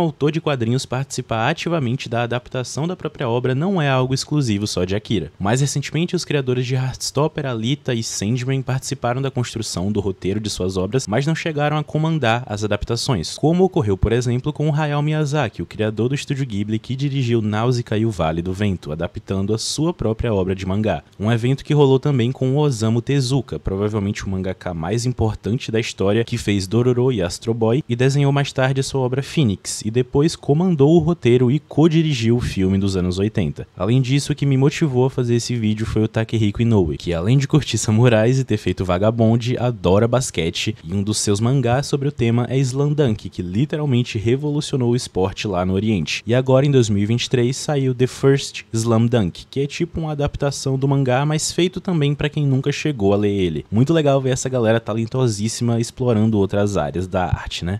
um autor de quadrinhos participar ativamente da adaptação da própria obra não é algo exclusivo só de Akira. Mais recentemente, os criadores de Heartstopper, Alita e Sandman participaram da construção do roteiro de suas obras, mas não chegaram a comandar as adaptações, como ocorreu, por exemplo, com Hayao Miyazaki, o criador do estúdio Ghibli que dirigiu Nausicaa e o Vale do Vento, adaptando a sua própria obra de mangá. Um evento que rolou também com Osamu Tezuka, provavelmente o mangaka mais importante da história, que fez Dororo e Astro Boy e desenhou mais tarde a sua obra Phoenix e depois comandou o roteiro e co-dirigiu o filme dos anos 80. Além disso, o que me motivou a fazer esse vídeo foi o Takehiko Inoue, que além de curtir samurais e ter feito Vagabond, adora basquete e um dos seus mangás sobre o tema é Slam Dunk, que literalmente revolucionou o esporte lá no Oriente. E agora em 2023 saiu The First Slam Dunk, que é tipo uma adaptação do mangá, mas feito também para quem nunca chegou a ler ele. Muito legal ver essa galera talentosíssima explorando outras áreas da arte, né?